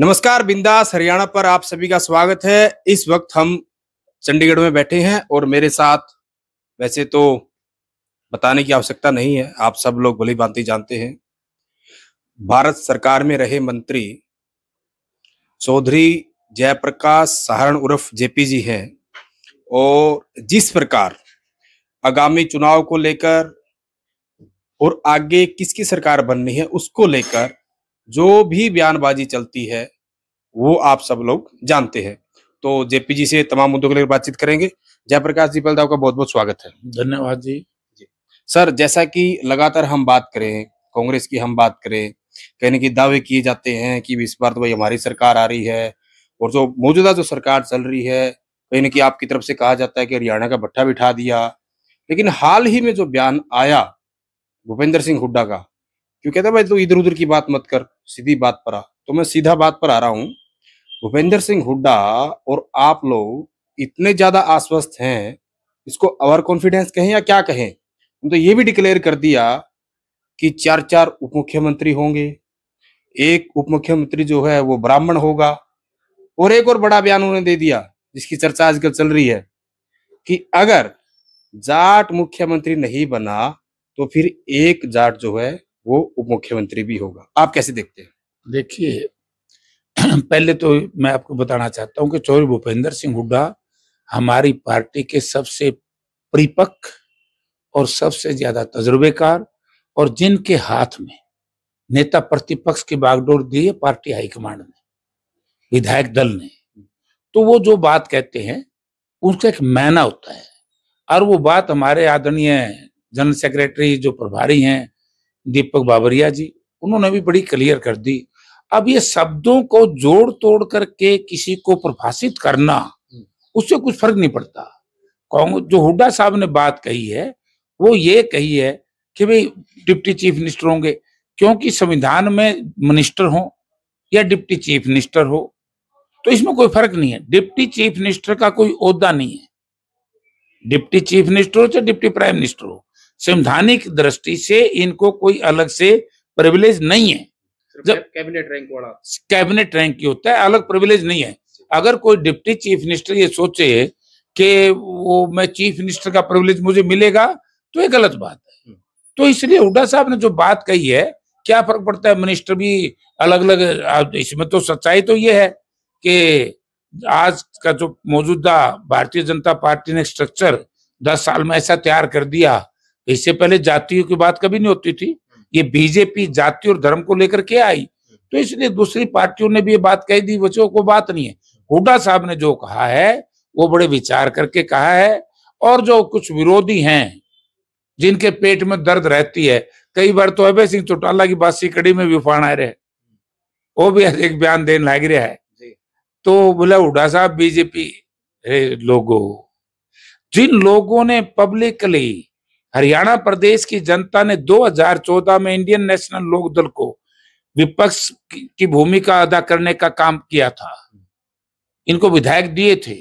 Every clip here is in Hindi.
नमस्कार बिंदास हरियाणा पर आप सभी का स्वागत है इस वक्त हम चंडीगढ़ में बैठे हैं और मेरे साथ वैसे तो बताने की आवश्यकता नहीं है आप सब लोग भली भांति जानते हैं भारत सरकार में रहे मंत्री चौधरी जयप्रकाश सहारण उर्फ जेपी जी हैं और जिस प्रकार आगामी चुनाव को लेकर और आगे किसकी सरकार बननी है उसको लेकर जो भी बयानबाजी चलती है वो आप सब लोग जानते हैं तो जेपी जी से तमाम मुद्दों को लेकर बातचीत करेंगे जयप्रकाश जी पलदाव का बहुत बहुत स्वागत है धन्यवाद जी सर जैसा कि लगातार हम बात करें कांग्रेस की हम बात करें कहने की दावे किए जाते हैं कि इस बार तो भाई हमारी सरकार आ रही है और जो मौजूदा जो सरकार चल रही है कहीं ना आपकी तरफ से कहा जाता है कि हरियाणा का भट्टा बिठा दिया लेकिन हाल ही में जो बयान आया भूपेंद्र सिंह हुड्डा का क्यों कहता भाई तो इधर उधर की बात मत कर सीधी बात पर आ तो मैं सीधा बात पर आ रहा हूँ भूपेंद्र सिंह हुड्डा और आप लोग इतने ज्यादा आश्वस्त हैं इसको ओवर कॉन्फिडेंस कहें या क्या कहें तो ये भी डिक्लेयर कर दिया कि चार चार उप मुख्यमंत्री होंगे एक उप मुख्यमंत्री जो है वो ब्राह्मण होगा और एक और बड़ा बयान उन्होंने दे दिया जिसकी चर्चा आजकल चल रही है कि अगर जाट मुख्यमंत्री नहीं बना तो फिर एक जाट जो है वो उप मुख्यमंत्री भी होगा आप कैसे देखते हैं देखिए पहले तो मैं आपको बताना चाहता हूं कि चौधरी भूपेंद्र सिंह हुड्डा हमारी पार्टी के सबसे परिपक् और सबसे ज्यादा तजुर्बेकार और जिनके हाथ में नेता प्रतिपक्ष की बागडोर दी है पार्टी हाईकमांड ने विधायक दल ने तो वो जो बात कहते हैं उसका एक मैना होता है और वो बात हमारे आदरणीय जनरल सेक्रेटरी जो प्रभारी हैं दीपक बाबरिया जी उन्होंने भी बड़ी क्लियर कर दी अब ये शब्दों को जोड़ तोड़ करके किसी को प्रभाषित करना उससे कुछ फर्क नहीं पड़ता कांग्रेस जो हुड्डा साहब ने बात कही है वो ये कही है कि भाई डिप्टी चीफ मिनिस्टर होंगे क्योंकि संविधान में मिनिस्टर हो या डिप्टी चीफ मिनिस्टर हो तो इसमें कोई फर्क नहीं है डिप्टी चीफ मिनिस्टर का कोई औहदा नहीं है डिप्टी चीफ मिनिस्टर हो चाहे डिप्टी प्राइम मिनिस्टर हो संवैधानिक दृष्टि से इनको कोई अलग से प्रिविलेज नहीं है जब कैबिनेट रैंक वाला कैबिनेट रैंक ही होता है अलग प्रिविलेज नहीं है अगर कोई डिप्टी चीफ मिनिस्टर ये सोचे कि वो मैं चीफ मिनिस्टर का प्रिविलेज मुझे मिलेगा तो ये गलत बात है हम्म। तो इसलिए हुडा साहब ने जो बात कही है क्या फर्क पड़ता है मिनिस्टर भी अलग अलग इसमें तो सच्चाई तो ये है कि आज का जो मौजूदा भारतीय जनता पार्टी ने स्ट्रक्चर दस साल में ऐसा तैयार कर दिया इससे पहले जातियों की बात कभी नहीं होती थी ये बीजेपी जाति और धर्म को लेकर के आई तो इसलिए दूसरी पार्टियों ने भी ये बात कह दी बच्चों को बात नहीं है हुडा साहब ने जो कहा है वो बड़े विचार करके कहा है और जो कुछ विरोधी हैं जिनके पेट में दर्द रहती है कई बार तो अभय सिंह चौटाला की बासी कड़ी में भी उफान आ रहे वो भी एक बयान देने लाग रहा है तो बोला हुडा साहब बीजेपी लोगों जिन लोगों ने पब्लिकली हरियाणा प्रदेश की जनता ने 2014 में इंडियन नेशनल लोक दल को विपक्ष की भूमिका अदा करने का काम किया था इनको विधायक दिए थे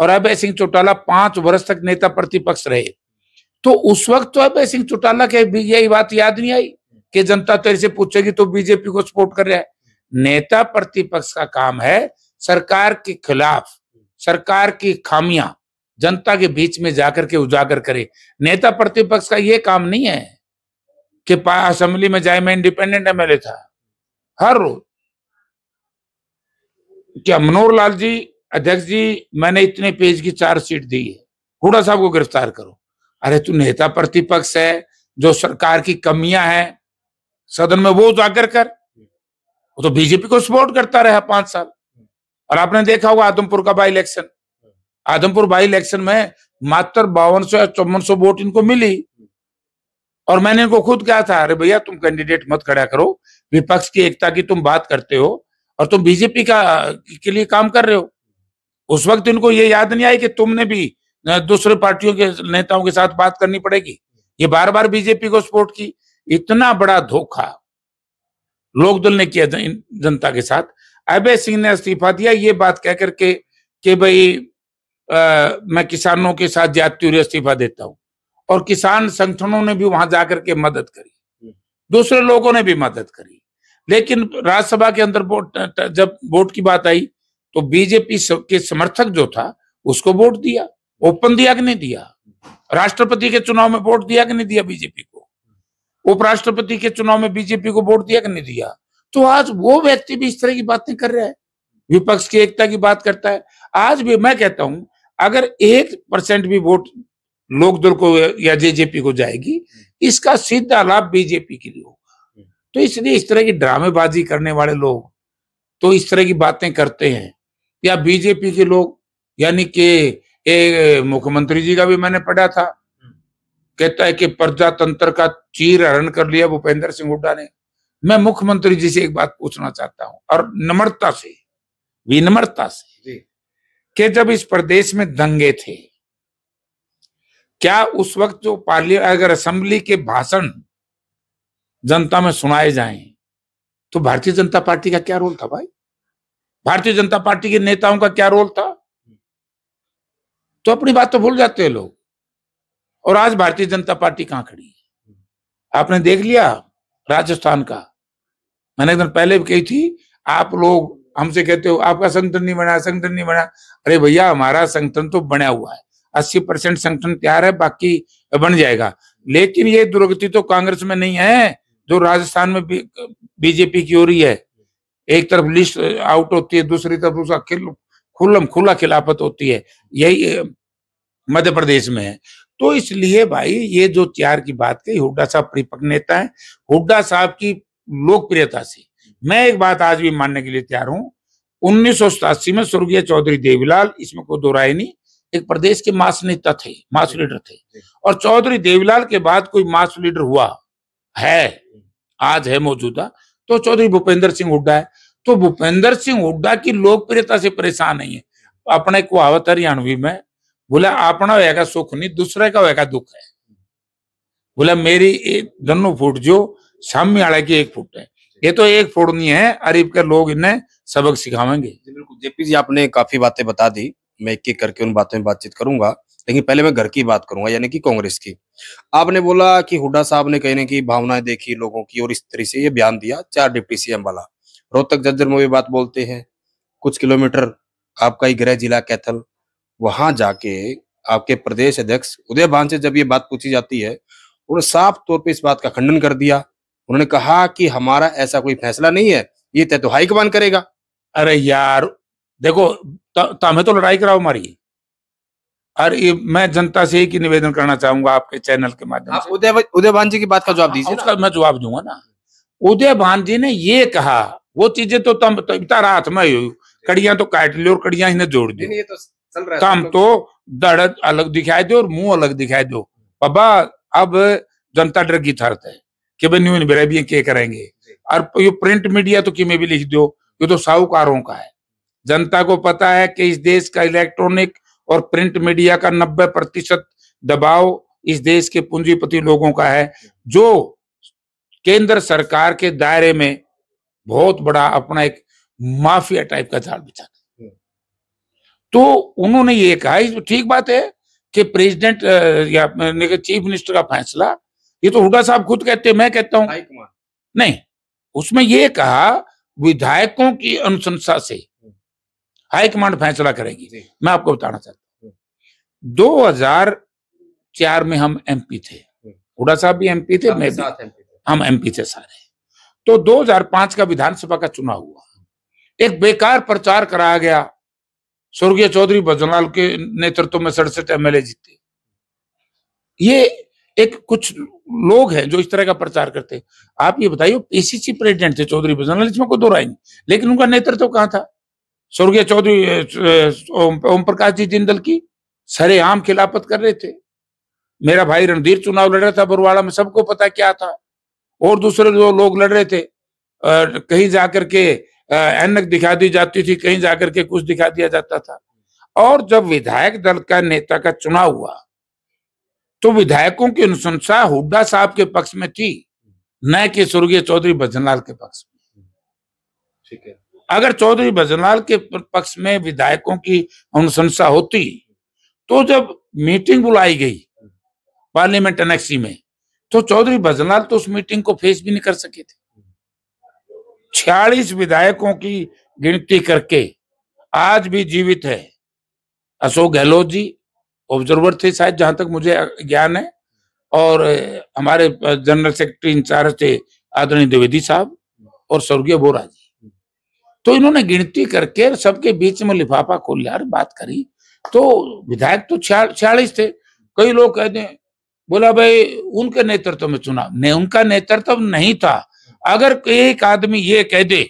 और अभय सिंह चौटाला पांच वर्ष तक नेता प्रतिपक्ष रहे तो उस वक्त तो अभय सिंह चौटाला के भी यही बात याद नहीं आई कि जनता तेरे तो से पूछेगी तो बीजेपी को सपोर्ट कर रहा है नेता प्रतिपक्ष का काम है सरकार के खिलाफ सरकार की खामियां जनता के बीच में जाकर के उजागर करे नेता प्रतिपक्ष का यह काम नहीं है कि असेंबली में जाए मैं इंडिपेंडेंट एमएलए था हर रोज क्या मनोहर लाल जी अध्यक्ष जी मैंने इतने पेज की चार सीट दी है हुडा साहब को गिरफ्तार करो अरे तू नेता प्रतिपक्ष है जो सरकार की कमियां हैं सदन में वो उजागर कर वो तो बीजेपी को सपोर्ट करता रहा पांच साल और आपने देखा होगा आदमपुर का by election Adampur by election में मात्र बावन सौ या चौवन सौ वोट इनको मिली और मैंने इनको खुद कहा था अरे भैया तुम कैंडिडेट मत खड़ा करो विपक्ष की एकता की तुम बात करते हो और तुम बीजेपी का के लिए काम कर रहे हो उस वक्त इनको ये याद नहीं आई कि तुमने भी दूसरे पार्टियों के नेताओं के साथ बात करनी पड़ेगी ये बार बार बीजेपी को सपोर्ट की इतना बड़ा धोखा लोकदल ने किया जनता के साथ अभय सिंह ने इस्तीफा दिया ये बात कह करके कि भाई आ, मैं किसानों के साथ जाती हुई इस्तीफा देता हूँ और किसान संगठनों ने भी वहां जाकर के मदद करी हम्म। दूसरे लोगों ने भी मदद करी लेकिन राज्यसभा के अंदर वोट जब वोट की बात आई तो बीजेपी के समर्थक जो था उसको वोट दिया ओपन दिया कि नहीं दिया राष्ट्रपति के चुनाव में वोट दिया कि नहीं दिया बीजेपी को उपराष्ट्रपति के चुनाव में बीजेपी को वोट दिया कि नहीं दिया तो आज वो व्यक्ति भी इस तरह की बातें कर रहा है विपक्ष की एकता की बात करता है आज भी मैं कहता हूं अगर एक परसेंट भी वोट लोकदल को या जेजेपी को जाएगी इसका सीधा लाभ बीजेपी के लिए होगा तो इसलिए इस तरह की ड्रामेबाजी करने वाले लोग तो इस तरह की बातें करते हैं या बीजेपी के लोग यानी कि मुख्यमंत्री जी का भी मैंने पढ़ा था कहता है कि प्रजातंत्र का चीर हरण कर लिया भूपेंद्र सिंह हुड्डा ने मैं मुख्यमंत्री जी से एक बात पूछना चाहता हूं और नम्रता से विनम्रता से कि जब इस प्रदेश में दंगे थे क्या उस वक्त जो पार्लियामेंट अगर असेंबली के भाषण जनता में सुनाए जाएं तो भारतीय जनता पार्टी का क्या रोल था भाई भारतीय जनता पार्टी के नेताओं का क्या रोल था तो अपनी बात तो भूल जाते हैं लोग और आज भारतीय जनता पार्टी कहां खड़ी है आपने देख लिया राजस्थान का मैंने एक दिन पहले भी कही थी आप लोग हमसे कहते हो आपका संगठन नहीं बना संगठन नहीं बना अरे भैया हमारा संगठन तो बना हुआ है अस्सी परसेंट संगठन तैयार है बाकी बन जाएगा लेकिन ये दुर्गति तो कांग्रेस में नहीं है जो राजस्थान में बीजेपी की हो रही है एक तरफ लिस्ट आउट होती है दूसरी तरफ उसका खिल खुलम खुला खिलाफत होती है यही मध्य प्रदेश में है तो इसलिए भाई ये जो त्यार की बात कही हुड्डा साहब परिपक्व नेता है हुड्डा साहब की लोकप्रियता से मैं एक बात आज भी मानने के लिए तैयार हूँ उन्नीस में स्वर्गीय चौधरी देवीलाल इसमें कोई दो राय नहीं एक प्रदेश के मास नेता थे मास लीडर थे और चौधरी देवीलाल के बाद कोई मास लीडर हुआ है आज है मौजूदा तो चौधरी भूपेंद्र सिंह हुड्डा है तो भूपेंद्र सिंह हुड्डा की लोकप्रियता से परेशान नहीं है अपने कुहावत हरियाणवी में बोला अपना होगा सुख नहीं दूसरे का होगा दुख है बोला मेरी दोनों फुट जो सामने वाले की एक फुट है ये तो एक फोड़नी है अरीब के लोग इन्हें सबक सिखावेंगे जी बिल्कुल जेपी जी आपने काफी बातें बता दी मैं एक एक करके उन बातों में बातचीत करूंगा लेकिन पहले मैं घर की बात करूंगा यानी कि कांग्रेस की आपने बोला कि हुड्डा साहब ने कहीं की भावनाएं देखी लोगों की और इस तरह से ये बयान दिया चार डिप्टी सीएम वाला रोहतक जज्जर में भी बात बोलते हैं कुछ किलोमीटर आपका ही गृह जिला कैथल वहां जाके आपके प्रदेश अध्यक्ष उदय भान से जब ये बात पूछी जाती है उन्होंने साफ तौर पर इस बात का खंडन कर दिया उन्होंने कहा कि हमारा ऐसा कोई फैसला नहीं है ये तय तो हाईकमान करेगा अरे यार देखो तमें तो लड़ाई कराओ हमारी अरे मैं जनता से एक ही निवेदन करना चाहूंगा आपके चैनल के माध्यम से उदय उदय भान जी की बात का जवाब हाँ, दीजिए उसका मैं जवाब दूंगा ना उदय भान जी ने ये कहा वो चीजें तो तम तारा हाथ में कड़ियां तो काट ली और कड़ियां इन्हें जोड़ दी तो तम तो दड़ अलग दिखाई दो और मुंह अलग दिखाई दो बाबा अब जनता डर की थर्त है भाई न्यू भी के करेंगे और ये प्रिंट मीडिया तो किमें भी लिख दो ये तो साहूकारों का है जनता को पता है कि इस देश का इलेक्ट्रॉनिक और प्रिंट मीडिया का नब्बे प्रतिशत दबाव इस देश के पूंजीपति लोगों का है जो केंद्र सरकार के दायरे में बहुत बड़ा अपना एक माफिया टाइप का जाल बिछा तो उन्होंने ये कहा तो ठीक बात है कि प्रेसिडेंट या चीफ मिनिस्टर का फैसला ये तो हुडा साहब खुद कहते मैं कहता हूं नहीं उसमें ये कहा विधायकों की अनुशंसा से हम्म। हाईकमांड फैसला करेगी मैं आपको बताना चाहता हूँ 2004 हम्म। में हम एमपी थे हम्म। हुडा साहब भी एमपी थे हाँ, मैं भी हम एमपी थे सारे तो 2005 का विधानसभा का चुनाव हुआ एक बेकार प्रचार कराया गया स्वर्गीय चौधरी भजनलाल के नेतृत्व में सड़सठ एमएलए जीते ये एक कुछ लोग हैं जो इस तरह का प्रचार करते आप ये बताइए पीसीसी प्रेसिडेंट थे चौधरी भजनलाल इसमें कोई दो राय नहीं लेकिन उनका नेतृत्व तो कहाँ था स्वर्गीय चौधरी ओम प्रकाश जी जिंदल की सरेआम खिलाफत कर रहे थे मेरा भाई रणधीर चुनाव लड़ रहा था बरवाड़ा में सबको पता क्या था और दूसरे जो लोग लड़ रहे थे आ, कहीं जाकर के एनक दिखा दी जाती थी कहीं जाकर के कुछ दिखा दिया जाता था और जब विधायक दल का नेता का चुनाव हुआ तो विधायकों की अनुशंसा हुड्डा साहब के पक्ष में थी न कि स्वर्गीय चौधरी भजनलाल के पक्ष में ठीक है अगर चौधरी भजनलाल के पक्ष में विधायकों की अनुशंसा होती तो जब मीटिंग बुलाई गई पार्लियामेंट एनेक्सी में तो चौधरी भजनलाल तो उस मीटिंग को फेस भी नहीं कर सके थे छियालीस विधायकों की गिनती करके आज भी जीवित है अशोक गहलोत जी ऑब्जर्वर थे शायद जहां तक मुझे ज्ञान है और हमारे जनरल सेक्रेटरी इंचार्ज थे आदरणीय द्विवेदी साहब और स्वर्गीय बोरा जी तो इन्होंने गिनती करके सबके बीच में लिफाफा खोल लिया बात करी तो विधायक तो छियालीस थे कई लोग कहते हैं बोला भाई उनके नेतृत्व में चुनाव नहीं उनका नेतृत्व नहीं था अगर एक आदमी ये कह दे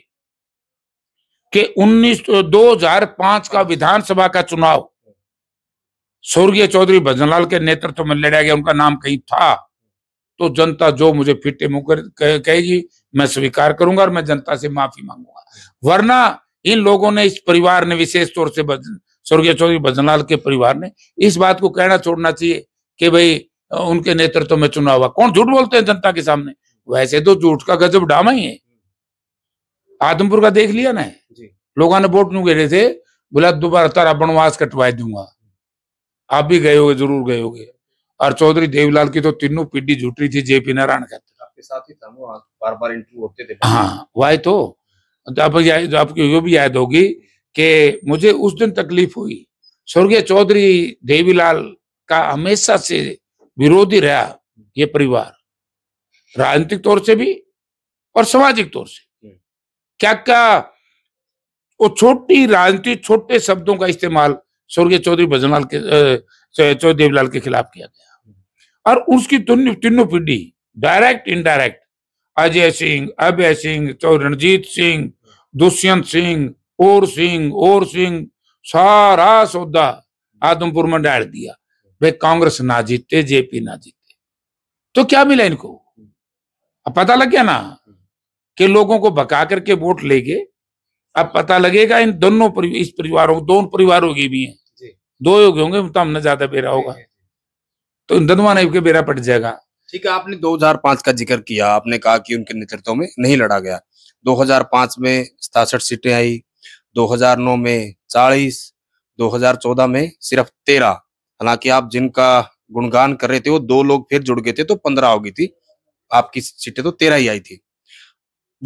कि उन्नीस दो हजार पांच का विधानसभा का चुनाव स्वर्गीय चौधरी भजनलाल के नेतृत्व में लड़ा गया उनका नाम कहीं था तो जनता जो मुझे फिटे मुंह कहेगी मैं स्वीकार करूंगा और मैं जनता से माफी मांगूंगा वरना इन लोगों ने इस परिवार ने विशेष तौर से स्वर्गीय चौधरी भजनलाल के परिवार ने इस बात को कहना छोड़ना चाहिए कि भाई उनके नेतृत्व में चुनाव हुआ कौन झूठ बोलते हैं जनता के सामने वैसे तो झूठ का गजब डामा ही है आदमपुर का देख लिया ना लोगों ने वोट नहीं गिरे थे बोला दोबारा तारा बनवास कटवा दूंगा आप भी गए होगे जरूर गए होगे और चौधरी देवलाल की तो तीनों पिड्डी झूठ रही थी जेपी नारायण का होते थे हाँ तो।, तो आप तो आपको ये भी याद होगी कि मुझे उस दिन तकलीफ हुई स्वर्गीय चौधरी देवीलाल का हमेशा से विरोधी रहा ये परिवार राजनीतिक तौर से भी और सामाजिक तौर से हम्म। क्या क्या वो छोटी राजनीति छोटे शब्दों का इस्तेमाल स्वर्गीय चौधरी भजनलाल के चौधरी देवीलाल के खिलाफ किया गया और उसकी तीनों पीढ़ी डायरेक्ट इनडायरेक्ट अजय सिंह अभय सिंह चौधरी रणजीत सिंह दुष्यंत सिंह और सिंह और सिंह सारा सौदा आदमपुर में डाल दिया वे कांग्रेस ना जीते जेपी ना जीते तो क्या मिला इनको अब पता लग गया ना कि लोगों को बका करके वोट ले गए अब पता लगेगा इन दोनों परिवार इस परिवारों दोनों परिवारों के भी हैं दो योगी होंगे तो हमने ज्यादा बेरा होगा तो इन दोनों के बेरा पट जाएगा ठीक है आपने 2005 का जिक्र किया आपने कहा कि उनके नेतृत्व में नहीं लड़ा गया 2005 में सतासठ सीटें आई 2009 में 40 2014 में सिर्फ 13 हालांकि आप जिनका गुणगान कर रहे थे वो दो लोग फिर जुड़ गए थे तो 15 हो गई थी आपकी सीटें तो 13 ही आई थी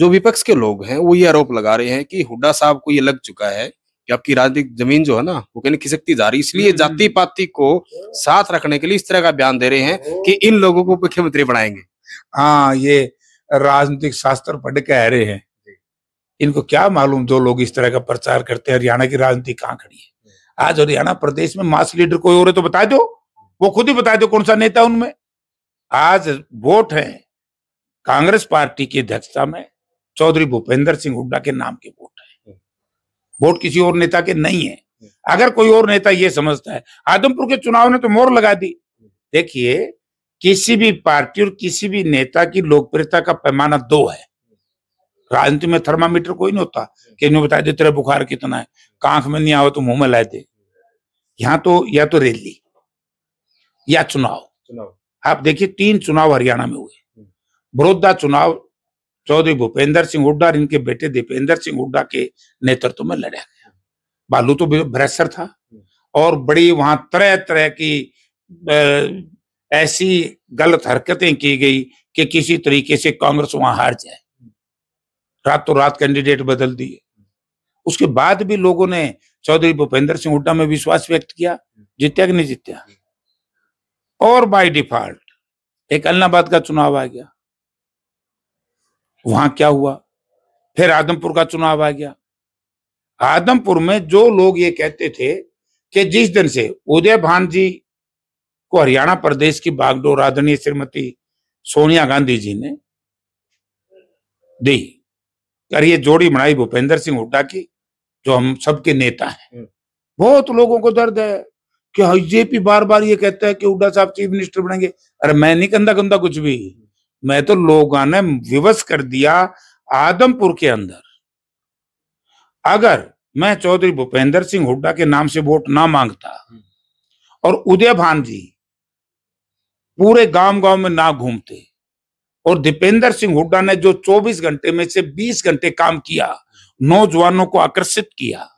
जो विपक्ष के लोग हैं वो ये आरोप लगा रहे हैं कि हुड्डा साहब को ये लग चुका है कि आपकी राजनीतिक जमीन जो है ना वो कहने खिसकती जा रही इसलिए हम्म। जाति पाति को साथ रखने के लिए इस तरह का बयान दे रहे हैं कि इन लोगों को मुख्यमंत्री बनाएंगे हाँ ये राजनीतिक शास्त्र पढ़ के आ रहे हैं इनको क्या मालूम जो लोग इस तरह का प्रचार करते हैं हरियाणा की राजनीति कहाँ खड़ी है आज हरियाणा प्रदेश में मास लीडर कोई हो है तो बता दो वो खुद ही बता दो कौन सा नेता उनमें आज वोट है कांग्रेस पार्टी की अध्यक्षता में चौधरी भूपेंद्र सिंह हुड्डा के नाम के वोट है हम्म। वोट किसी और नेता के नहीं है हम्म। अगर कोई और नेता ये समझता है आदमपुर के चुनाव ने तो मोर लगा दी हम्म। देखिए किसी भी पार्टी और किसी भी नेता की लोकप्रियता का पैमाना दो है राजनीति में थर्मामीटर कोई नहीं होता कि इन्हें बता दे तेरा बुखार कितना है कांख में नहीं आओ तो मुंह में ला दे यहां तो या तो रैली या चुनाव चुनाव आप देखिए तीन चुनाव हरियाणा में हुए बड़ौदा चुनाव चौधरी भूपेंद्र सिंह हुड्डा और इनके बेटे दीपेंद्र सिंह हुड्डा के नेतृत्व में लड़ा गया बालू तो ब्रेसर था और बड़ी वहां तरह तरह की ऐसी गलत हरकतें की गई कि किसी तरीके से कांग्रेस वहां हार जाए तो रात कैंडिडेट बदल दिए उसके बाद भी लोगों ने चौधरी भूपेंद्र सिंह हुड्डा में विश्वास व्यक्त किया जीत्या कि नहीं जीत्या और बाय डिफॉल्ट एक अल्लाहाबाद का चुनाव आ गया वहां क्या हुआ फिर आदमपुर का चुनाव आ गया आदमपुर में जो लोग ये कहते थे कि जिस दिन से उदय भान जी को हरियाणा प्रदेश की बागडोर आदरणीय श्रीमती सोनिया गांधी जी ने दी कर ये जोड़ी बनाई भूपेंद्र सिंह हुड्डा की जो हम सबके नेता हैं हम्म। बहुत लोगों को दर्द है कि हाँ, जेपी बार बार ये कहता है कि हुड्डा साहब चीफ मिनिस्टर बनेंगे अरे मैं नहीं कंधा कंधा कुछ भी मैं तो लोगों ने विवश कर दिया आदमपुर के अंदर अगर मैं चौधरी भूपेंद्र सिंह हुड्डा के नाम से वोट ना मांगता और उदय भान जी पूरे गांव गांव में ना घूमते और दीपेंद्र सिंह हुड्डा ने जो 24 घंटे में से 20 घंटे काम किया नौजवानों को आकर्षित किया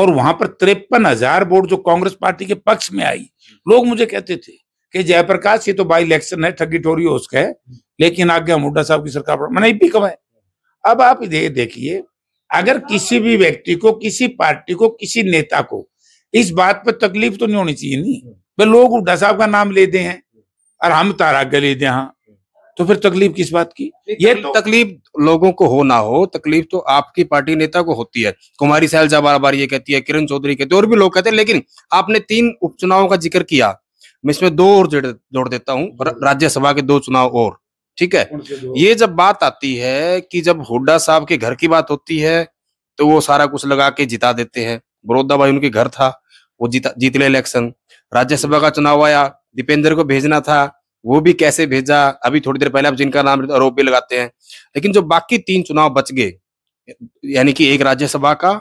और वहां पर तिरपन हजार वोट जो कांग्रेस पार्टी के पक्ष में आई लोग मुझे कहते थे कि जयप्रकाश ये तो बाई इलेक्शन है ठगी ठोरी हो उसका है लेकिन आगे मुड्डा साहब की सरकार पर मैंने भी कमाए अब आप ये देखिए अगर किसी भी व्यक्ति को किसी पार्टी को किसी नेता को इस बात पर तकलीफ तो नहीं होनी चाहिए नहीं भाई लोग हुड्डा साहब का नाम लेते हैं और हम ताराग्य लेते हैं हाँ तो फिर तकलीफ किस बात की ये तो, तकलीफ लोगों को हो ना हो तकलीफ तो आपकी पार्टी नेता को होती है कुमारी सैलजा बार बार ये कहती है किरण चौधरी कहती है और भी लोग कहते हैं लेकिन आपने तीन उपचुनावों का जिक्र किया मैं इसमें दो और जोड़ देता हूँ हम्म। राज्यसभा के दो चुनाव और ठीक है ये जब बात आती है कि जब हुड्डा साहब के घर की बात होती है तो वो सारा कुछ लगा के जिता देते हैं बरोदा भाई उनके घर था वो जीता जीत ले इलेक्शन राज्यसभा का चुनाव आया दीपेंद्र को भेजना था वो भी कैसे भेजा अभी थोड़ी देर पहले आप जिनका नाम आरोप भी लगाते हैं लेकिन जो बाकी तीन चुनाव बच गए यानी कि एक राज्यसभा का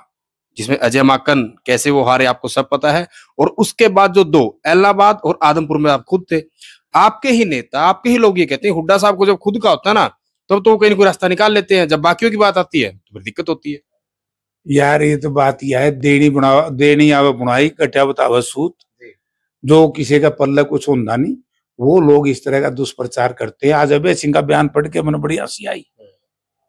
जिसमें अजय माकन कैसे वो हारे आपको सब पता है और उसके बाद जो दो एलाहाबाद और आदमपुर में आप खुद थे आपके ही नेता आपके ही लोग ये कहते हैं हुड्डा साहब को जब खुद का होता है ना तब तो, तो कहीं कोई रास्ता निकाल लेते हैं जब बाकियों की बात आती है तो फिर दिक्कत होती है यार ये तो बात यह है देनी बुना देनी आवे बुनाई कटिया बतावे सूत जो किसी का पल्ला कुछ होता नहीं वो लोग इस तरह का दुष्प्रचार करते हैं आज अभय सिंह का बयान पढ़ के मैंने बड़ी हंसी आई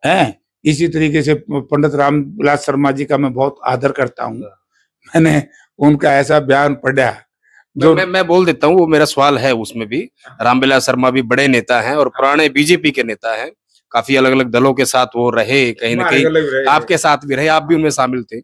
हाँ। है इसी तरीके से पंडित रामविलास शर्मा जी का मैं बहुत आदर करता हूँ हाँ। मैंने उनका ऐसा बयान पढ़ा जो मैं, मैं बोल देता हूँ वो मेरा सवाल है उसमें भी हाँ। रामविलास शर्मा भी बड़े नेता हैं और हाँ। पुराने बीजेपी के नेता हैं काफी अलग अलग दलों के साथ वो रहे कहीं ना कहीं आपके साथ भी रहे आप भी उनमें शामिल थे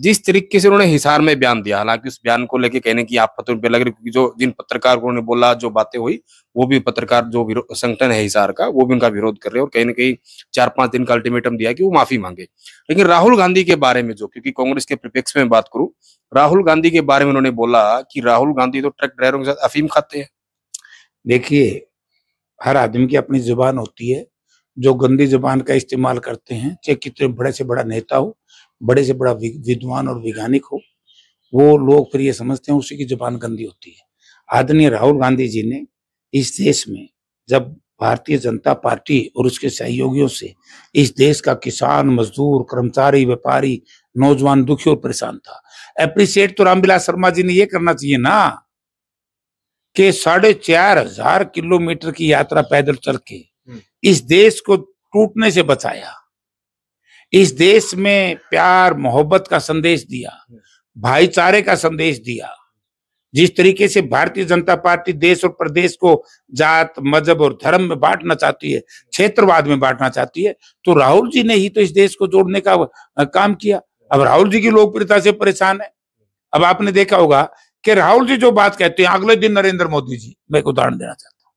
जिस तरीके से उन्होंने हिसार में बयान दिया हालांकि उस बयान को लेकर कहने की आप पत्र लग रही क्योंकि जो जिन पत्रकार को उन्होंने बोला जो बातें हुई वो भी पत्रकार जो संगठन है हिसार का वो भी उनका विरोध कर रहे और कहीं ना कहीं चार पांच दिन का अल्टीमेटम दिया कि वो माफी मांगे लेकिन राहुल गांधी के बारे में जो क्योंकि कांग्रेस के प्रपेक्ष में बात करूं राहुल गांधी के बारे में उन्होंने बोला कि राहुल गांधी तो ट्रक ड्राइवरों के साथ अफीम खाते हैं देखिए हर आदमी की अपनी जुबान होती है जो गंदी जुबान का इस्तेमाल करते हैं चाहे कितने बड़े से बड़ा नेता हो बड़े से बड़ा विद्वान और वैज्ञानिक हो वो लोग फिर ये समझते हैं उसी की जुबान गंदी होती है आदरणीय राहुल गांधी जी ने इस देश में जब भारतीय जनता पार्टी और उसके सहयोगियों से इस देश का किसान मजदूर कर्मचारी व्यापारी नौजवान दुखी और परेशान था अप्रिशिएट तो रामविलास शर्मा जी ने यह करना चाहिए ना कि साढ़े चार हजार किलोमीटर की यात्रा पैदल चल के हम्म। इस देश को टूटने से बचाया इस देश में प्यार मोहब्बत का संदेश दिया भाईचारे का संदेश दिया जिस तरीके से भारतीय जनता पार्टी देश और प्रदेश को जात मजहब और धर्म में बांटना चाहती है क्षेत्रवाद में बांटना चाहती है तो राहुल जी ने ही तो इस देश को जोड़ने का काम किया अब राहुल जी की लोकप्रियता से परेशान है अब आपने देखा होगा कि राहुल जी जो बात कहते हैं अगले दिन नरेंद्र मोदी जी मैं एक उदाहरण देना चाहता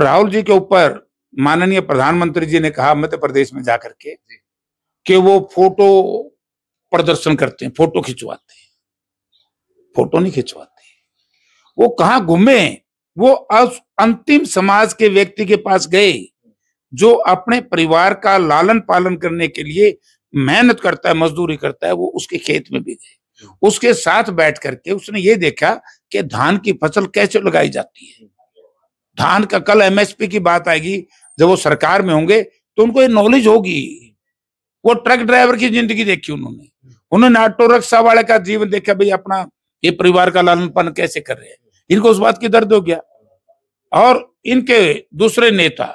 हूं राहुल जी के ऊपर माननीय प्रधानमंत्री जी ने कहा मध्य प्रदेश में जाकर के कि वो फोटो प्रदर्शन करते हैं फोटो खिंचवाते हैं फोटो नहीं खिंचवाते वो कहा घूमे वो अंतिम समाज के व्यक्ति के पास गए जो अपने परिवार का लालन पालन करने के लिए मेहनत करता है मजदूरी करता है वो उसके खेत में भी गए उसके साथ बैठ करके उसने ये देखा कि धान की फसल कैसे लगाई जाती है धान का कल एमएसपी की बात आएगी जब वो सरकार में होंगे तो उनको ये नॉलेज होगी वो ट्रक ड्राइवर की जिंदगी देखी उन्होंने उन्होंने ऑटो रिक्शा वाले का जीवन देखा भाई अपना ये परिवार का लालन पालन कैसे कर रहे हैं इनको उस बात की दर्द हो गया और इनके दूसरे नेता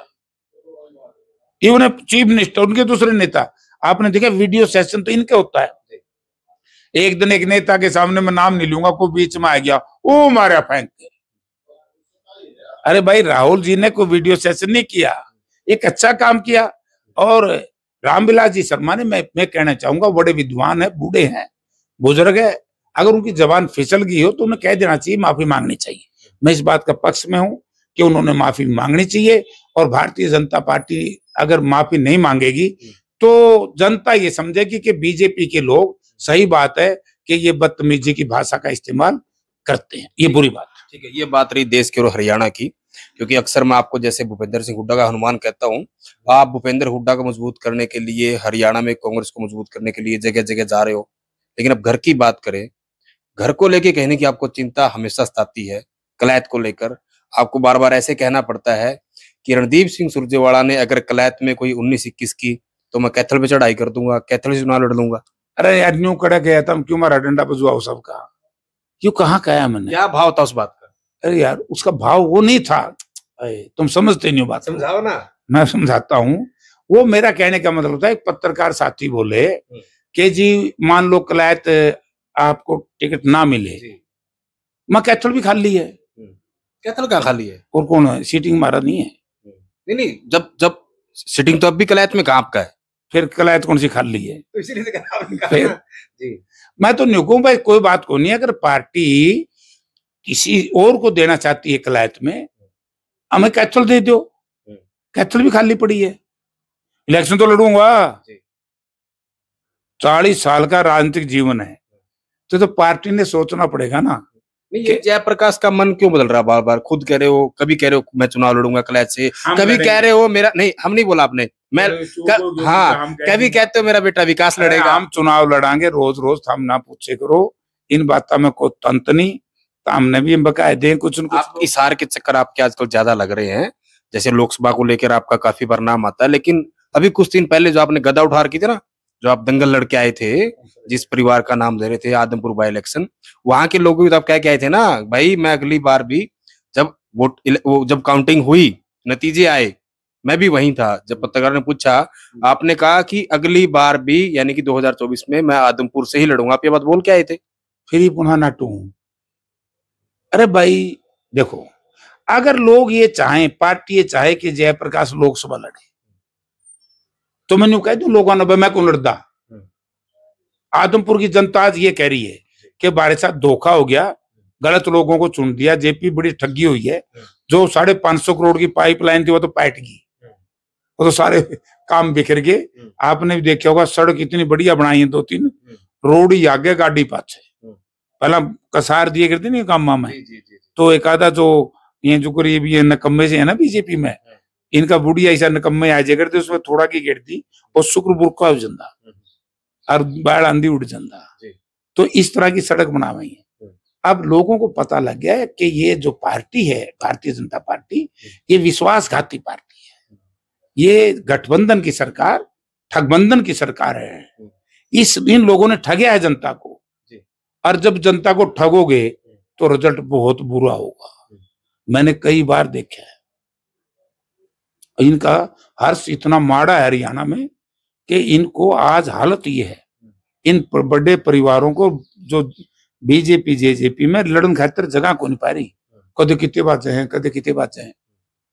इवन चीफ मिनिस्टर उनके दूसरे नेता आपने देखा वीडियो सेशन तो इनके होता है एक दिन एक नेता के सामने मैं नाम नहीं लूंगा कोई बीच में आ गया वो मारा फेंक अरे भाई राहुल जी ने कोई वीडियो सेशन नहीं किया एक अच्छा काम किया और रामविलास जी शर्मा ने मैं मैं कहना चाहूंगा बड़े विद्वान है बूढ़े हैं बुजुर्ग है अगर उनकी जबान फिसल गई हो तो उन्हें कह देना चाहिए माफी मांगनी चाहिए मैं इस बात का पक्ष में हूँ कि उन्होंने माफी मांगनी चाहिए और भारतीय जनता पार्टी अगर माफी नहीं मांगेगी तो जनता ये समझेगी कि बीजेपी के लोग सही बात है कि ये बदतमीजी की भाषा का इस्तेमाल करते हैं ये बुरी बात ठीक है ये बात रही देश की और हरियाणा की क्योंकि अक्सर मैं आपको जैसे भूपेंद्र सिंह हुड्डा का हनुमान कहता हूँ आप भूपेंद्र हुड्डा को मजबूत करने के लिए हरियाणा में कांग्रेस को मजबूत करने के लिए जगह जगह जा रहे हो लेकिन अब घर की बात करें घर को लेके कहने की आपको चिंता हमेशा सताती है कलैत को लेकर आपको बार बार ऐसे कहना पड़ता है कि रणदीप सिंह सुरजेवाला ने अगर कलैत में कोई उन्नीस इक्कीस की तो मैं कैथल पे चढ़ाई कर दूंगा कैथल से चुनाव लड़ लूंगा अरे यार न्यू कड़ा गया था क्यों मारा डंडा बजुआ सब कहा क्यों कहा मैंने क्या भाव था उस बात का अरे यार उसका भाव वो नहीं था तुम समझते नहीं हो बात समझाओ ना मैं समझाता हूँ वो मेरा कहने का मतलब था एक पत्रकार साथी बोले हम्म। कि जी मान लो कलायत आपको टिकट ना मिले मैं कैथल भी खाली है हम्म। कैथल कहाँ खाली है और कौन है सीटिंग मारा नहीं है हम्म। नहीं नहीं जब जब सीटिंग तो अब भी कलायत में कहा आपका है फिर कलायत कौन सी खाली है तो इसीलिए तो जी मैं तो नहीं भाई कोई बात को नहीं अगर पार्टी किसी और को देना चाहती है कलायत में हमें कैथल दे दो हम्म। कैथल भी खाली पड़ी है इलेक्शन तो लड़ूंगा चालीस साल का राजनीतिक जीवन है हम्म। तो, तो पार्टी ने सोचना पड़ेगा ना जयप्रकाश का मन क्यों बदल रहा बार बार खुद कह रहे हो कभी कह रहे हो मैं चुनाव लड़ूंगा कलैच से कभी कह रहे हो मेरा नहीं हम नहीं बोला आपने मैं तो हाँ कभी कहते हो मेरा बेटा विकास लड़ेगा हम चुनाव लड़ांगे रोज रोज हम ना पूछे करो इन बातों में कोई तंत नहीं तो हमने भी बकायदे कुछ उनको इशार के चक्कर आपके आजकल ज्यादा लग रहे हैं जैसे लोकसभा को लेकर आपका काफी बार नाम आता है लेकिन अभी कुछ दिन पहले जो आपने गदा उठा रखी थी ना जो आप दंगल लड़के आए थे जिस परिवार का नाम दे रहे थे आदमपुर बाई इलेक्शन वहां के लोग भी तो आप कह के आए थे ना भाई मैं अगली बार भी जब वोट वो जब काउंटिंग हुई नतीजे आए मैं भी वहीं था जब पत्रकार ने पूछा आपने कहा कि अगली बार भी यानी कि 2024 में मैं आदमपुर से ही लड़ूंगा आप ये बात बोल के आए थे फिर पुनः नाटू हूँ अरे भाई देखो अगर लोग ये चाहें पार्टी ये चाहे कि जयप्रकाश लोकसभा लड़े तो मैंने कह दू लोगों ने मैं क्यों लड़दा हम्म। आदमपुर की जनता आज ये कह रही है कि बारे साथ धोखा हो गया गलत लोगों को चुन दिया जेपी बड़ी ठगी हुई है हम्म। जो साढ़े पांच सौ करोड़ की पाइपलाइन थी वो तो पैट गई हम्म। वो तो सारे काम बिखर गए आपने भी देखा होगा सड़क इतनी बढ़िया बनाई है दो तीन रोड ही आगे गाड़ी पाछे पहला कसार दिए करते नहीं काम मामा जी, जी, जी, तो एक आधा जो ये जो कर ये नकम्मे से है ना बीजेपी में हाँ। इनका बुढ़िया ऐसा नकम्मे आ जाए करते उसमें थोड़ा की दी और शुक्र बुरका जाता हाँ। और बाढ़ आंधी उठ जाता तो इस तरह की सड़क बना हुई है हाँ। अब लोगों को पता लग गया कि ये जो पार्टी है भारतीय जनता पार्टी ये विश्वासघाती पार्टी है ये गठबंधन की सरकार ठगबंधन की सरकार है इस इन लोगों ने ठगे है जनता को और जब जनता को ठगोगे तो रिजल्ट बहुत बुरा होगा मैंने कई बार देखा है इनका हर्ष इतना माड़ा है हरियाणा में कि इनको आज हालत ये है इन बड़े परिवारों को जो बीजेपी जेजेपी में लड़न खातर जगह को नहीं पा रही कदे कितने बात जाए कदे कितने बात जाए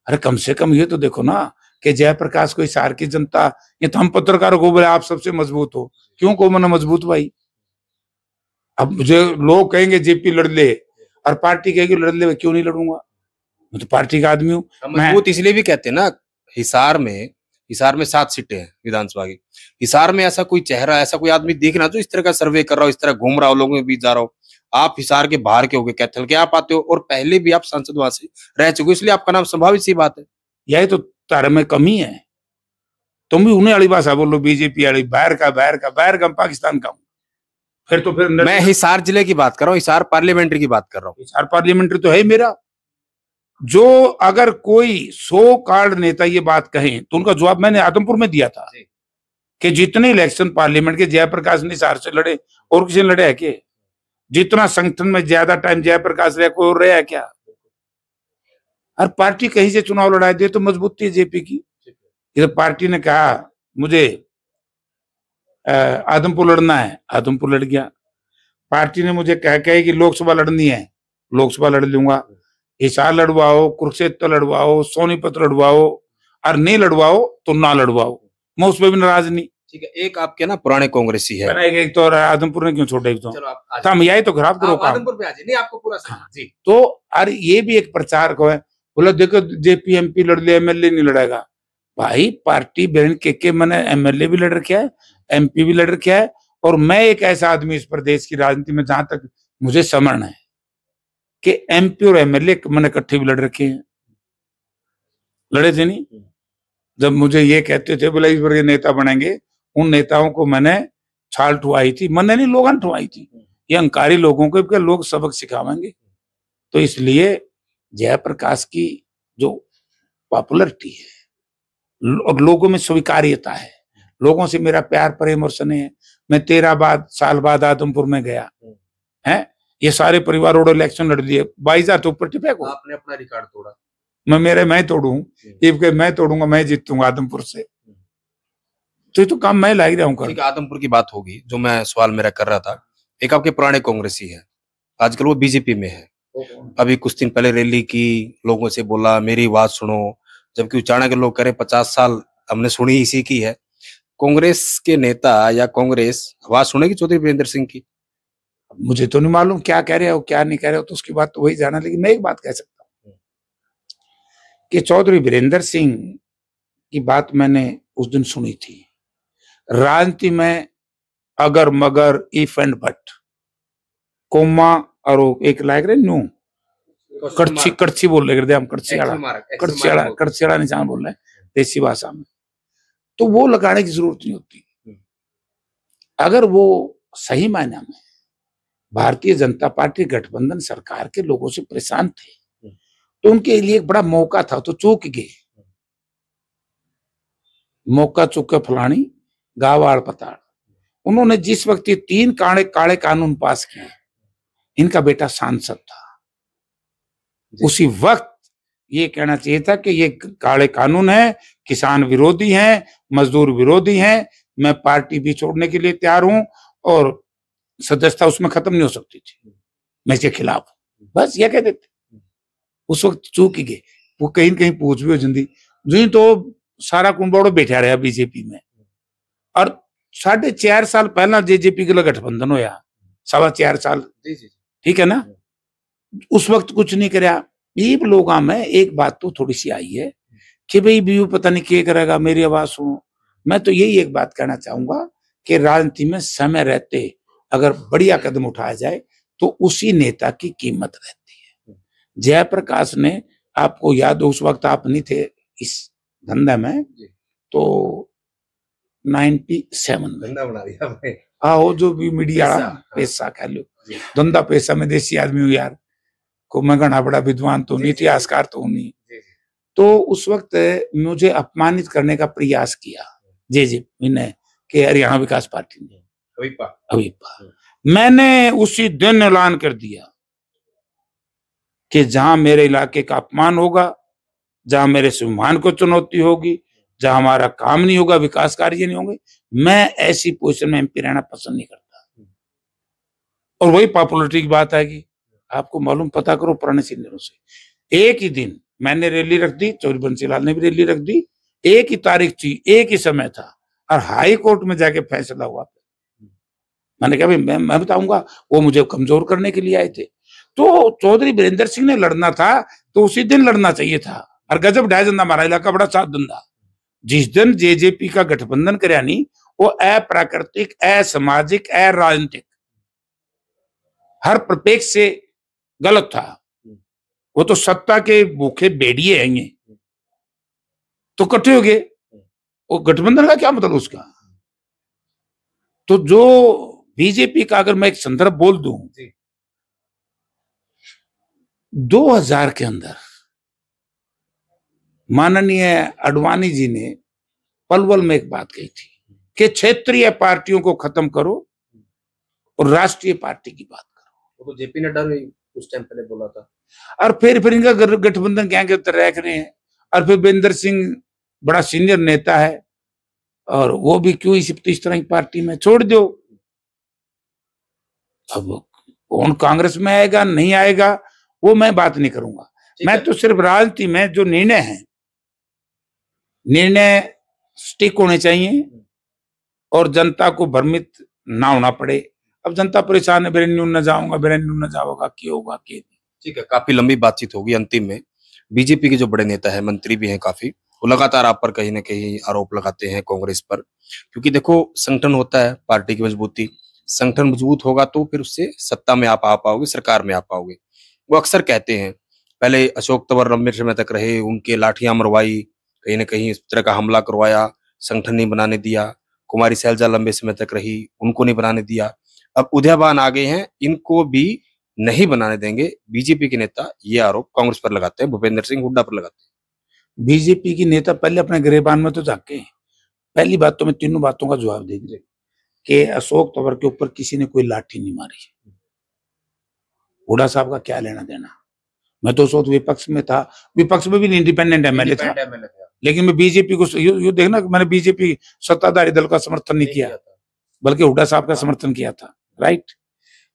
अरे कम से कम ये तो देखो ना कि जयप्रकाश कोई इशार की जनता ये तो हम पत्रकारों को बोले आप सबसे मजबूत हो क्यों को मैंने मजबूत भाई अब मुझे लोग कहेंगे जेपी लड़ ले और पार्टी कहेगी लड़ ले मैं क्यों नहीं लड़ूंगा मैं तो पार्टी का आदमी हूँ हाँ, मजबूत इसलिए भी कहते हैं ना हिसार में हिसार में सात सीटें हैं विधानसभा की हिसार में ऐसा कोई चेहरा ऐसा कोई आदमी देख रहा जो इस तरह का सर्वे कर रहा हो इस तरह घूम रहा हो लोगों के बीच जा रहा हो आप हिसार के बाहर के हो गए कैथल के आप आते हो और पहले भी आप सांसद वहां से रह चुके इसलिए आपका नाम संभावित सी बात है यही तो तारे में कमी है तुम भी उन्हें अड़ी भाषा बोलो बीजेपी अड़ी बाहर का बाहर का बाहर का पाकिस्तान का हूं फिर तो फिर मैं हिसार जिले की बात कर रहा हूँ हिसार पार्लियामेंट्री की बात कर रहा हूँ हिसार पार्लियामेंट्री तो है मेरा जो अगर कोई सो कार्ड नेता ये बात कहें तो उनका जवाब मैंने आदमपुर में दिया था कि जितने इलेक्शन पार्लियामेंट के जयप्रकाश ने हिसार से लड़े और किसी ने लड़े है के जितना संगठन में ज्यादा टाइम जयप्रकाश रहे कोई और रहा क्या और पार्टी कहीं से चुनाव लड़ाई दे तो मजबूती है जेपी की तो पार्टी ने कहा मुझे आदमपुर लड़ना है आदमपुर लड़ गया पार्टी ने मुझे कह कह कि लोकसभा लड़नी है लोकसभा लड़ लूंगा हिसार लड़वाओ कुरुक्षेत्र तो लड़वाओ सोनीपत लड़वाओ और नहीं लड़वाओ तो ना लड़वाओ मैं उस पर भी नाराज नहीं ठीक है एक आपके ना पुराने कांग्रेसी है एक तो आदमपुर ने क्यों छोड़ा एक तो? तो हम यही तो खराब करो आदमपुर पे नहीं आपको पूरा हाँ। जी तो अरे ये भी एक प्रचार को है बोला देखो जेपी एमपी लड़ लिया एमएलए नहीं लड़ेगा भाई पार्टी बहन के के मैंने एमएलए भी लड़ रखे है भी लड़ क्या है और मैं एक ऐसा आदमी इस प्रदेश की राजनीति में जहां तक मुझे समरण है कि एमपी और एमएलए मैंने इकट्ठे भी लड़ रखे हैं लड़े थे नहीं जब मुझे ये कहते थे बोला इस वर्गीय नेता बनेंगे उन नेताओं को मैंने छाल ठुआई थी मैंने नहीं लोग ठुआई थी ये अंकारी लोगों को लोग सबक सिखावेंगे तो इसलिए जयप्रकाश की जो पॉपुलरिटी है लोगों में स्वीकार्यता है लोगों से मेरा प्यार प्रेम और स्नेह है मैं तेरह बाद साल बाद आदमपुर में गया हम्म। है ये सारे परिवार और इलेक्शन लड़ लिए बाईस हजार तो ऊपर टिपे को आपने अपना रिकॉर्ड तोड़ा मैं मेरे मैं तोड़ू इबके हम्म। मैं तोड़ूंगा मैं जीतूंगा आदमपुर से हम्म। तो ये तो काम मैं लाई रहा हूँ आदमपुर की बात होगी जो मैं सवाल मेरा कर रहा था एक आपके पुराने कांग्रेसी है आजकल वो बीजेपी में है अभी कुछ दिन पहले रैली की लोगों से बोला मेरी बात सुनो जबकि उचाणा के लोग रहे पचास साल हमने सुनी इसी की है कांग्रेस के नेता या कांग्रेस आवाज सुनेगी चौधरी वीरेंद्र सिंह की मुझे तो नहीं मालूम क्या कह रहे हो क्या नहीं कह रहे हो तो उसकी बात तो वही जाना लेकिन मैं एक बात कह सकता हूँ हम्म। कि चौधरी वीरेंद्र सिंह की बात मैंने उस दिन सुनी थी राजनीति में अगर मगर इफ एंड बट कोमा और एक लायक रहे न्यू कड़छी कड़छी बोल रहे हम कड़छी कड़छी कड़छी निशान बोल रहे हैं देसी भाषा में तो वो लगाने की जरूरत नहीं होती हम्म। अगर वो सही मायने में भारतीय जनता पार्टी गठबंधन सरकार के लोगों से परेशान थे हम्म। तो उनके लिए एक बड़ा मौका था तो चूक गए मौका चुका फलानी गावाड़ पताड़ उन्होंने जिस वक्त ये तीन काले काले कानून पास किए इनका बेटा सांसद था उसी वक्त ये कहना चाहिए था कि ये काले कानून है किसान विरोधी हैं मजदूर विरोधी हैं मैं पार्टी भी छोड़ने के लिए तैयार हूं और सदस्यता उसमें खत्म नहीं हो सकती थी मैं इसके खिलाफ बस ये कह देते उस वक्त चूक गए वो कहीं कहीं पूछ भी हो जिंदी जी तो सारा कुंबोड़ो बैठा रहा बीजेपी में और साढ़े चार साल पहला जेजेपी के लिए गठबंधन होया सवा चार साल ठीक है ना उस वक्त कुछ नहीं कराया ईब लोग में एक बात तो थोड़ी सी आई है कि भाई बीयू पता नहीं क्या करेगा मेरी आवाज सुनो मैं तो यही एक बात कहना चाहूंगा कि राजनीति में समय रहते अगर बढ़िया कदम उठाया जाए तो उसी नेता की कीमत रहती है जयप्रकाश ने आपको याद हो उस वक्त आप नहीं थे इस धंधे में तो नाइनटी सेवन धंधा बना दिया हाँ जो भी मीडिया पैसा कह लो हाँ। धंधा पैसा में देसी आदमी हूँ यार को मैं घना बड़ा विद्वान तो नहीं इतिहासकार तो नहीं तो उस वक्त मुझे अपमानित करने का प्रयास किया जे जे इन्हें के हरियाणा विकास पार्टी ने अभी हम्म। मैंने उसी दिन ऐलान कर दिया कि जहां मेरे इलाके का अपमान होगा जहां मेरे सम्मान को चुनौती होगी जहां हमारा काम नहीं होगा विकास कार्य नहीं होंगे मैं ऐसी पोजिशन में एमपी रहना पसंद नहीं करता हम्म। और वही पॉपुलरिटी की बात आएगी आपको मालूम पता करो पुराने सीनियरों से एक ही दिन मैंने रैली रख दी चौधरी बंसी लाल ने भी रैली रख दी एक ही तारीख थी एक ही समय था और हाई कोर्ट में जाके फैसला हुआ मैंने कहा भाई मैं मैं बताऊंगा वो मुझे कमजोर करने के लिए आए थे तो चौधरी बीरेंद्र सिंह ने लड़ना था तो उसी दिन लड़ना चाहिए था और गजब ढाई धंधा मारा इलाका बड़ा सात धंधा जिस दिन जेजेपी का गठबंधन कर वो अप्राकृतिक असामाजिक अराजनीतिक हर प्रपेक्ष से गलत था वो तो सत्ता के भूखे बेड़िए हैं ये तो इकट्ठे हो गए गठबंधन का क्या मतलब उसका तो जो बीजेपी का अगर मैं एक संदर्भ बोल दू 2000 के अंदर माननीय अडवाणी जी ने पलवल में एक बात कही थी कि क्षेत्रीय पार्टियों को खत्म करो और राष्ट्रीय पार्टी की बात करो तो जेपी नड्डा ने उस टाइम पहले बोला था और फिर फिर इनका गठबंधन क्या के रैक रहे हैं और फिर बेंद्र सिंह बड़ा सीनियर नेता है और वो भी क्यों इस, इस तरह की पार्टी में छोड़ दो अब कौन कांग्रेस में आएगा नहीं आएगा वो मैं बात नहीं करूंगा मैं तो सिर्फ राजनीति में जो निर्णय है निर्णय स्टिक होने चाहिए हम्म। और जनता को भ्रमित ना होना पड़े अब जनता परेशान है ब्रेन न्यून न जाऊंगा ब्रेन न्यून न जाऊंगा के होगा के ठीक है काफी लंबी बातचीत होगी अंतिम में बीजेपी के जो बड़े नेता है मंत्री भी हैं काफी वो लगातार आप पर कहीं ना कहीं आरोप लगाते हैं कांग्रेस पर क्योंकि देखो संगठन होता है पार्टी की मजबूती संगठन मजबूत होगा तो फिर उससे सत्ता में आप आ पाओगे सरकार में आ पाओगे वो अक्सर कहते हैं पहले अशोक तंवर लंबे समय तक रहे उनके लाठियां मरवाई कहीं ना कहीं इस तरह का हमला करवाया संगठन नहीं बनाने दिया कुमारी सैलजा लंबे समय तक रही उनको नहीं बनाने दिया अब उदयवान आ गए हैं इनको भी नहीं बनाने देंगे बीजेपी के नेता ये आरोप कांग्रेस पर लगाते हैं भूपेंद्र सिंह हुड्डा पर लगाते हैं बीजेपी के नेता पहले अपने गृहबान में तो जाके हैं पहली बात तो मैं तीनों बातों का जवाब दे दे कि अशोक तंवर के ऊपर किसी ने कोई लाठी नहीं मारी हुडा साहब का क्या लेना देना मैं तो सोच विपक्ष में था विपक्ष में भी इंडिपेंडेंट एमएलए था लेकिन मैं बीजेपी को यू देखना मैंने बीजेपी सत्ताधारी दल का समर्थन नहीं किया बल्कि हुडा साहब का समर्थन किया था राइट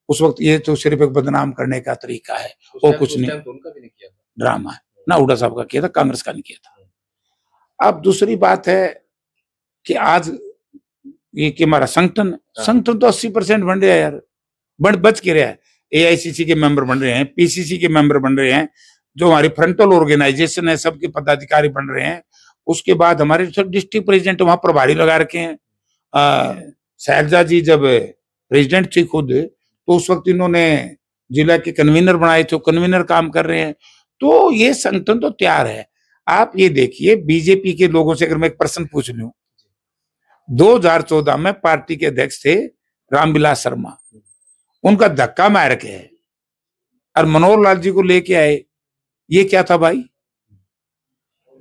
उस वक्त ये तो सिर्फ एक बदनाम करने का तरीका है वो कुछ नहीं तो ड्रामा है ना हुडा साहब का किया था कांग्रेस का नहीं किया था हम्म। अब दूसरी बात है कि आज ये कि हमारा संगठन हाँ। संगठन तो अस्सी परसेंट बन रहा है यार बन बच के रहा है एआईसीसी के मेंबर बन रहे हैं पीसीसी के मेंबर बन रहे हैं जो हमारी फ्रंटल ऑर्गेनाइजेशन है सबके पदाधिकारी बन रहे हैं उसके बाद हमारे डिस्ट्रिक्ट प्रेसिडेंट वहां प्रभारी लगा रखे हैं शहजा जी जब रेजिडेंट थी खुद तो उस वक्त इन्होंने जिला के कन्वीनर बनाए थे कन्वीनर काम कर रहे हैं तो ये संगठन तो तैयार है आप ये देखिए बीजेपी के लोगों से अगर मैं एक प्रश्न पूछ लू 2014 में पार्टी के अध्यक्ष थे रामविलास शर्मा उनका धक्का मार के है और मनोहर लाल जी को लेके आए ये क्या था भाई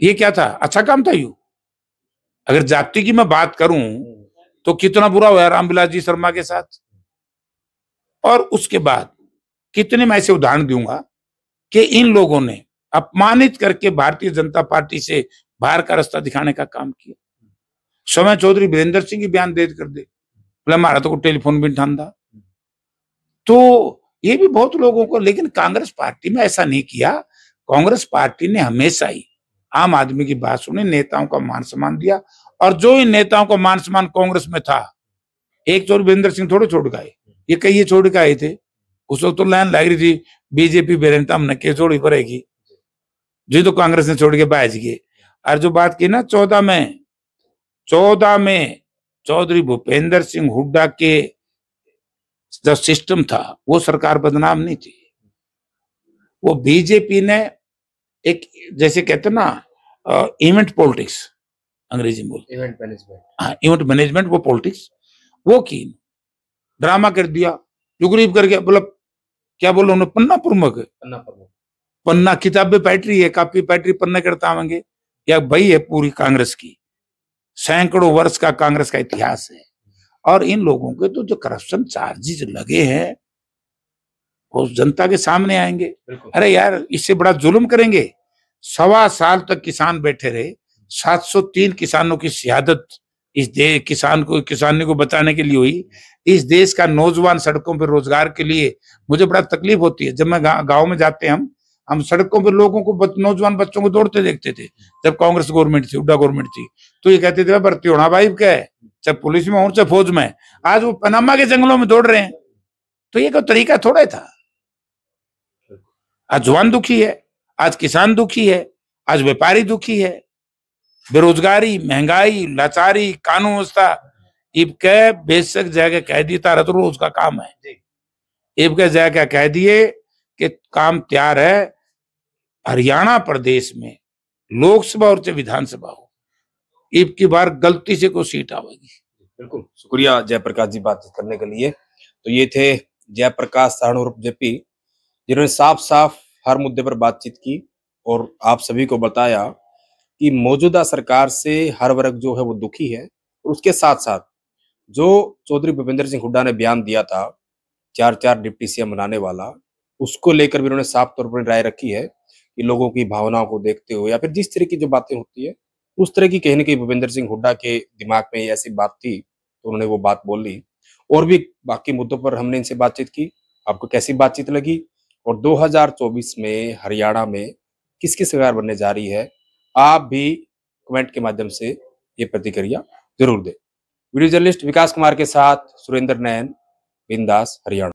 ये क्या था अच्छा काम था यू अगर जाति की मैं बात करूं तो कितना बुरा हुआ रामविलास जी शर्मा के साथ और उसके बाद कितने मैं ऐसे उदाहरण दूंगा कि इन लोगों ने अपमानित करके भारतीय जनता पार्टी से बाहर का रास्ता दिखाने का काम किया समय चौधरी वीरेंद्र सिंह की बयान दे कर दे बोले हमारा तो टेलीफोन भी उठाना तो ये भी बहुत लोगों को लेकिन कांग्रेस पार्टी में ऐसा नहीं किया कांग्रेस पार्टी ने हमेशा ही आम आदमी की बात सुनी नेताओं का मान सम्मान दिया और जो इन नेताओं को मान सम्मान कांग्रेस में था एक चोर तो वीरेंद्र सिंह थोड़े छोड़ गए ये कई ये छोड़ के आए थे उस वक्त तो लाइन लग रही थी बीजेपी बेरेंता हमने के छोड़ पड़ेगी जी तो कांग्रेस ने छोड़ के बाज गए और जो बात की ना चौदह में चौदह में चौधरी भूपेंद्र सिंह हुड्डा के जो सिस्टम था वो सरकार बदनाम नहीं थी वो बीजेपी ने एक जैसे कहते ना इवेंट पॉलिटिक्स अंग्रेजी में बोल इवेंट मैनेजमेंट इवेंट मैनेजमेंट वो पॉलिटिक्स वो की ड्रामा कर दिया जुगरीब करके मतलब क्या बोलो उन्होंने पन्ना प्रमुख पन्ना प्रमुख पन्ना किताबें में पैटरी है कापी पैटरी पन्ना करता आवेंगे या भाई है पूरी कांग्रेस की सैकड़ों वर्ष का कांग्रेस का इतिहास है और इन लोगों के तो जो करप्शन चार्जेस लगे हैं वो जनता के सामने आएंगे अरे यार इससे बड़ा जुल्म करेंगे सवा साल तक किसान बैठे रहे 703 किसानों की शहादत इस देश किसान को किसानी को बताने के लिए हुई इस देश का नौजवान सड़कों पर रोजगार के लिए मुझे बड़ा तकलीफ होती है जब मैं गा, गाँव में जाते हैं हम हम सड़कों पर लोगों को बच, नौजवान बच्चों को दौड़ते देखते थे जब कांग्रेस गवर्नमेंट थी उड्डा गवर्नमेंट थी तो ये कहते थे भर्ती होना भाई क्या है चाहे पुलिस में हो चाहे फौज में आज वो पनामा के जंगलों में दौड़ रहे हैं तो ये कोई तरीका थोड़ा था आज जवान दुखी है आज किसान दुखी है आज व्यापारी दुखी है बेरोजगारी महंगाई लाचारी कानून व्यवस्था इबके बेशक जाके कह दी तारा तो रोज का काम है इबके जाके कह दिए कि काम तैयार है हरियाणा प्रदेश में लोकसभा और चाहे विधानसभा हो इब की बार गलती से कोई सीट आवेगी बिल्कुल शुक्रिया जयप्रकाश जी बातचीत करने के लिए तो ये थे जयप्रकाश सारण और जेपी जिन्होंने साफ साफ हर मुद्दे पर बातचीत की और आप सभी को बताया कि मौजूदा सरकार से हर वर्ग जो है वो दुखी है और उसके साथ साथ जो चौधरी भूपेंद्र सिंह हुड्डा ने बयान दिया था चार चार डिप्टी सीएम बनाने वाला उसको लेकर भी उन्होंने साफ तौर पर राय रखी है कि लोगों की भावनाओं को देखते हुए या फिर जिस तरह की जो बातें होती है उस तरह की कहीं ना कहीं भूपेंद्र सिंह हुड्डा के दिमाग में ऐसी बात थी तो उन्होंने वो बात बोल ली और भी बाकी मुद्दों पर हमने इनसे बातचीत की आपको कैसी बातचीत लगी और 2024 में हरियाणा में किसकी सरकार बनने जा रही है आप भी कमेंट के माध्यम से ये प्रतिक्रिया जरूर दें वीडियो जर्नलिस्ट विकास कुमार के साथ सुरेंद्र नयन बिंदास हरियाणा